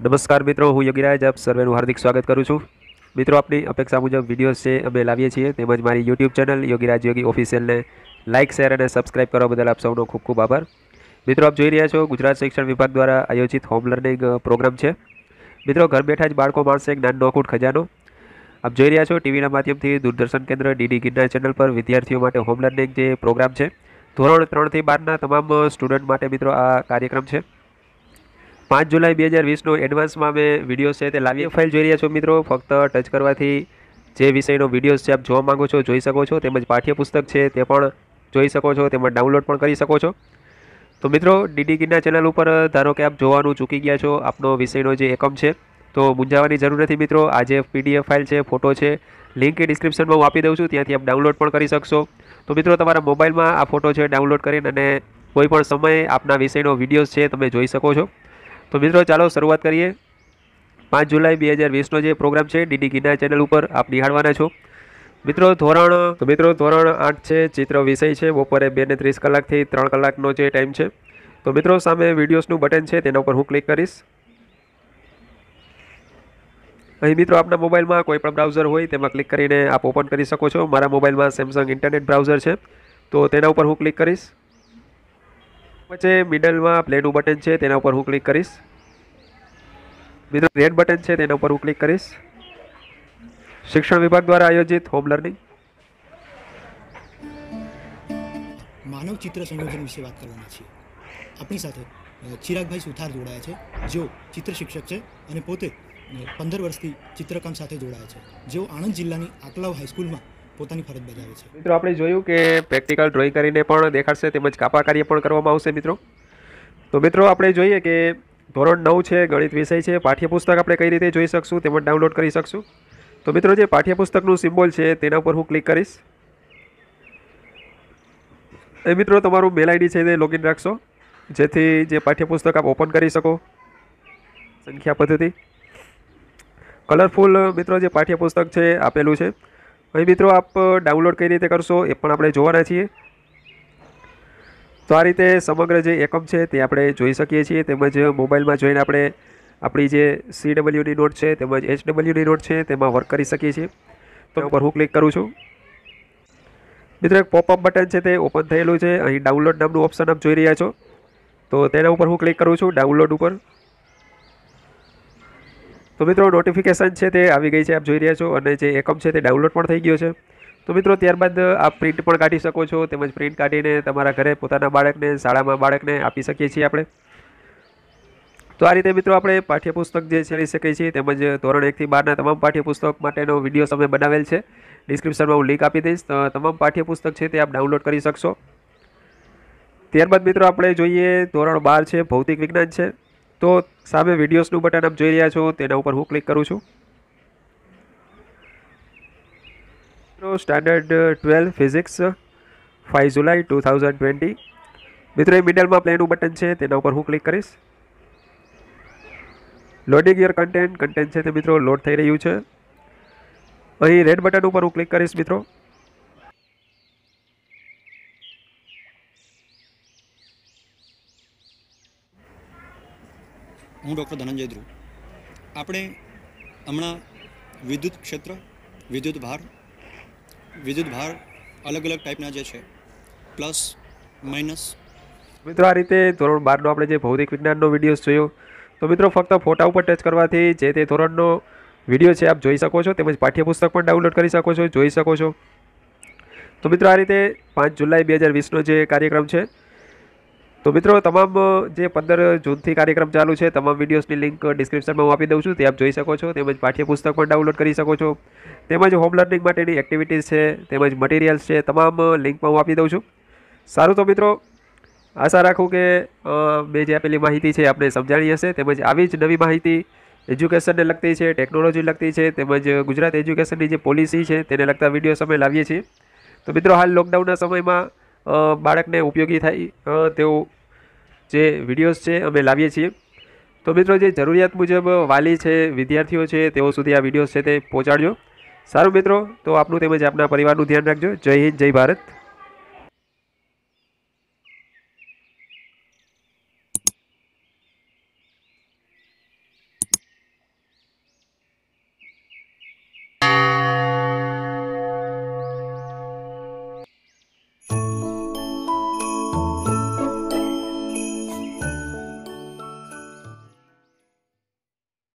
નમસ્કાર મિત્રો હું યોગિરાય જ આપ સર્વેનું હાર્દિક સ્વાગત કરું છું મિત્રો આપની અપેક્ષા મુજબ વીડિયો છે મે લાવ્યા છીએ તે બજ મારી YouTube channel Yogiray Yogi official ને લાઈક શેર અને સબ્સ્ક્રાઇબ કરવા બદલ આપ સૌનો ખૂબ ખૂબ આભાર મિત્રો આપ જોઈ રહ્યા છો ગુજરાત શિક્ષણ વિભાગ દ્વારા આયોજિત હોમ લર્નિંગ પ્રોગ્રામ છે મિત્રો ઘર બેઠા જ બાળકો મારસે એક ધન નોકઆઉટ ખજાનો આપ જોઈ રહ્યા છો ટીવીના માધ્યમથી દૂરદર્શન કેન્દ્ર DD girder ચેનલ પર વિદ્યાર્થીઓ માટે હોમ લર્નિંગ જે પ્રોગ્રામ છે ધોરણ 3 થી 12 ના તમામ સ્ટુડન્ટ માટે મિત્રો આ કાર્યક્રમ છે 5 जुलाई 2020 નો એડવાન્સમાં મે વિડિયો સેતે લાવી ફાઈલ જોઈ રહ્યા છો મિત્રો ફક્ત ટચ કરવાથી જે વિષયનો વિડિયો સે આપ જોવા માંગો છો જોઈ શકો છો તેમજ પાઠ્યપુસ્તક છે તે પણ જોઈ શકો છો તેમાં ડાઉનલોડ પણ કરી શકો છો તો મિત્રો डीडी કિના ચેનલ ઉપર ધારો કે આપ જોવાનું ચૂકી ગયા છો આપણો વિષયનો જે એકમ છે તો બુજાવાની જરૂર નથી મિત્રો આ જે પીડીએફ ફાઈલ છે ફોટો છે લિંક ડિસ્ક્રિપ્શનમાં હું આપી દઉં છું ત્યાંથી આપ ડાઉનલોડ પણ કરી શકશો તો મિત્રો તમારા મોબાઈલમાં આ ફોટો છે ડાઉનલોડ કરીને અને કોઈ પણ સમયે આપના વિષયનો વિડિયો સે તમે જોઈ શકો છો તો મિત્રો ચાલો શરૂઆત કરીએ પાંચ જુલાઈ બે હજાર વીસનો જે પ્રોગ્રામ છે ડીડી ગીના ચેનલ ઉપર આપ નિહાળવાના છો મિત્રો ધોરણ તો મિત્રો ધોરણ આઠ છે ચિત્ર વિષય છે બપોરે બે ને ત્રીસ કલાકથી ત્રણ કલાકનો જે ટાઈમ છે તો મિત્રો સામે વિડીયોઝનું બટન છે તેના ઉપર હું ક્લિક કરીશ અહીં મિત્રો આપના મોબાઈલમાં કોઈ પણ બ્રાઉઝર હોય તેમાં ક્લિક કરીને આપ ઓપન કરી શકો છો મારા મોબાઈલમાં સેમસંગ ઇન્ટરનેટ બ્રાઉઝર છે તો તેના ઉપર હું ક્લિક કરીશ પછી મિડલમાં પ્લેનું બટન છે તેના ઉપર હું ક્લિક કરીશ મિત્રો રેડ બટન છે તેના ઉપર હું ક્લિક કરીશ શિક્ષણ વિભાગ દ્વારા આયોજિત હોમ લર્નિંગ માનવ ચિત્ર સંયોજન વિશે વાત કરવાના છીએ આપણી સાથે ચિરાગભાઈ સુથાર જોડાયા છે જેઓ ચિત્ર શિક્ષક છે અને પોતે પંદર વર્ષથી ચિત્રકામ સાથે જોડાયા છે જેઓ આણંદ જિલ્લાની આકલાવ હાઈસ્કૂલમાં પોતાની ફરજ બજાવે છે મિત્રો આપણે જોયું કે પ્રેક્ટિકલ ડ્રોઈંગ કરીને પણ દેખાડશે તેમજ કાપા કાર્ય પણ કરવામાં આવશે મિત્રો તો મિત્રો આપણે જોઈએ કે ધોરણ નવ છે ગણિત વિષય છે પાઠ્યપુસ્તક આપણે કઈ રીતે જોઈ શકશું તેમજ ડાઉનલોડ કરી શકશું તો મિત્રો જે પાઠ્યપુસ્તકનું સિમ્બોલ છે તેના ઉપર હું ક્લિક કરીશ એ મિત્રો તમારું મેલ આઈડી છે તે લોગિન રાખશો જેથી જે પાઠ્યપુસ્તક આપ ઓપન કરી શકો સંખ્યા પદ્ધતિ કલરફુલ મિત્રો જે પાઠ્યપુસ્તક છે આપેલું છે અહીં મિત્રો આપ ડાઉનલોડ કરી દેતે કરશો એ પણ આપણે જોવા ના જોઈએ તો આ રીતે સમગ્ર જે એકમ છે તે આપણે જોઈ સકીએ છીએ તેમાં જે મોબાઈલ માં જોઈન આપણે આપણી જે cwt. છે તેમાં hwd. છે તેમાં વર્ક કરી સકીએ છીએ તો ઉપર હું ક્લિક કરું છું મિત્રો એક પોપ અપ બટન છે તે ઓપન થયેલું છે અહીં ડાઉનલોડનું ઓપ્શન આપ જોઈ રહ્યા છો તો તેના ઉપર હું ક્લિક કરું છું ડાઉનલોડ ઉપર તો મિત્રો નોટિફિકેશન છે તે આવી ગઈ છે આપ જોઈ રહ્યા છો અને જે એકમ છે તે ડાઉનલોડ પણ થઈ ગયો છે તો મિત્રો ત્યારબાદ આપ પ્રિન્ટ પર કાઢી શકો છો તેમજ પ્રિન્ટ કાઢીને તમારા ઘરે પોતાના બાળકને શાળામાં બાળકને આપી સકીએ છીએ આપણે તો આ રીતે મિત્રો આપણે પાઠ્યપુસ્તક જે છે એ લઈ સકીએ છીએ તેમજ ધોરણ 1 થી 12 ના તમામ પાઠ્યપુસ્તક માટેનો વિડિયો સમય બનાવેલ છે ડિસ્ક્રિપ્શનમાં હું લિંક આપી દીધીસ તમામ પાઠ્યપુસ્તક છે તે આપ ડાઉનલોડ કરી શકશો ત્યારબાદ મિત્રો આપણે જોઈએ ધોરણ 12 છે ભૌતિક વિજ્ઞાન છે તો સાહેબ વીડિયોસ નું બટન આપ જોઈ રહ્યા છો તેના ઉપર હું ક્લિક કરું છું પ્રો સ્ટાન્ડર્ડ 12 ફિઝિક્સ 5 જુલાઈ 2020 મિત્રો ય મિડલ માં પ્લે નું બટન છે તેના ઉપર હું ક્લિક કરું લોડ ઇયર કન્ટેન્ટ કન્ટેન્ટ છે તો મિત્રો લોડ થઈ રહ્યું છે અહીં રેડ બટન ઉપર હું ક્લિક કરું છું મિત્રો મુગક ધનંજય ધ્રો આપણે હમણા વિદ્યુત ક્ષેત્ર વિદ્યુત ભાર વિદ્યુત ભાર અલગ અલગ ટાઈપના જે છે પ્લસ માઈનસ મિત્રો આ રીતે ધોરણ 12 નો આપણે જે ભૌતિક વિજ્ઞાન નો વિડિયો જોયો તો મિત્રો ફક્ત ફોટા ઉપર ટેચ કરવાથી જે તે ધોરણ નો વિડિયો છે આપ જોઈ શકો છો તેમજ પાઠ્યપુસ્તક પણ ડાઉનલોડ કરી શકો છો જોઈ શકો છો તો મિત્રો આ રીતે 5 જુલાઈ 2020 નો જે કાર્યક્રમ છે તો મિત્રો તમામ જે 15 જૂન થી કાર્યક્રમ ચાલુ છે તમામ વીડિયોસની લિંક ડિસ્ક્રિપ્શનમાં હું આપી દઉં છું તે આપ જોઈ શકો છો તેબજ પાઠ્યપુસ્તક પણ ડાઉનલોડ કરી શકો છો તેમાં જે હોમ લર્નિંગ મટીરીયલ એક્ટિવિટીઝ છે તેબજ મટીરીયલ છે તમામ લિંકમાં હું આપી દઉં છું સારું તો મિત્રો આશા રાખું કે બે જે આપેલી માહિતી છે આપણે સમજાડી હશે તેબજ આવી જ નવી માહિતી એજ્યુકેશન દેનન લાગે છે ટેકનોલોજી લાગે છે તેબજ ગુજરાત એજ્યુકેશનની જે પોલિસી છે તેના લગતા વિડિયો સબેલ આવી છે તો મિત્રો હાલ લોકડાઉન ના સમયમાં અ બારકને ઉપયોગી થઈ તેઓ જે વિડીયોસ છે અમે લાવ્યા છીએ તો મિત્રો જે જરૂરિયાત મુજબ વાલી છે વિદ્યાર્થીઓ છે તેવો સુધી આ વિડીયોસ છે તે પહોંચાડજો સારું મિત્રો તો આપણો તેમ જ આપના પરિવારનું ધ્યાન રાખજો જય હિન્દ જય ભારત